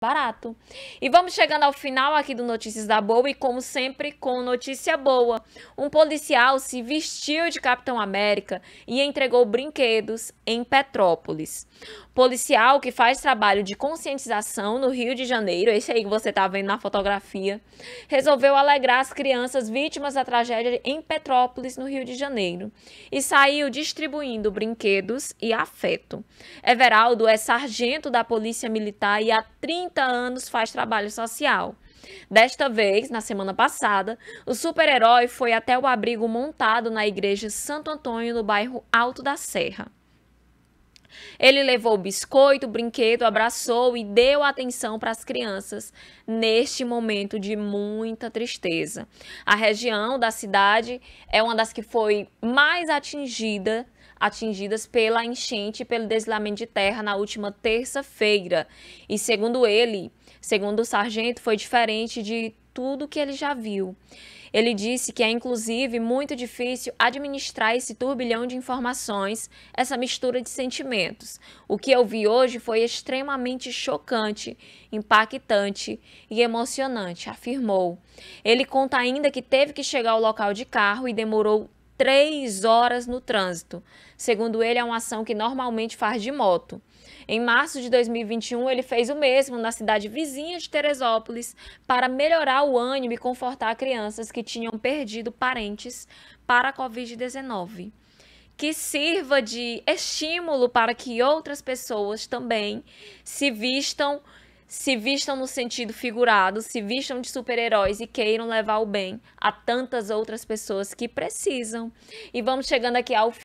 barato. E vamos chegando ao final aqui do Notícias da Boa e como sempre com notícia boa. Um policial se vestiu de Capitão América e entregou brinquedos em Petrópolis. Policial que faz trabalho de conscientização no Rio de Janeiro, esse aí que você tá vendo na fotografia, resolveu alegrar as crianças vítimas da tragédia em Petrópolis, no Rio de Janeiro, e saiu distribuindo brinquedos e afeto. Everaldo é sargento da Polícia Militar e há 30 30 anos faz trabalho social. Desta vez, na semana passada, o super-herói foi até o abrigo montado na igreja Santo Antônio, no bairro Alto da Serra. Ele levou o biscoito, o brinquedo, abraçou e deu atenção para as crianças neste momento de muita tristeza. A região da cidade é uma das que foi mais atingida atingidas pela enchente e pelo deslizamento de terra na última terça-feira. E segundo ele, segundo o sargento, foi diferente de tudo que ele já viu. Ele disse que é inclusive muito difícil administrar esse turbilhão de informações, essa mistura de sentimentos. O que eu vi hoje foi extremamente chocante, impactante e emocionante, afirmou. Ele conta ainda que teve que chegar ao local de carro e demorou três horas no trânsito. Segundo ele, é uma ação que normalmente faz de moto. Em março de 2021, ele fez o mesmo na cidade vizinha de Teresópolis para melhorar o ânimo e confortar crianças que tinham perdido parentes para a Covid-19. Que sirva de estímulo para que outras pessoas também se vistam se vistam no sentido figurado, se vistam de super-heróis e queiram levar o bem a tantas outras pessoas que precisam. E vamos chegando aqui ao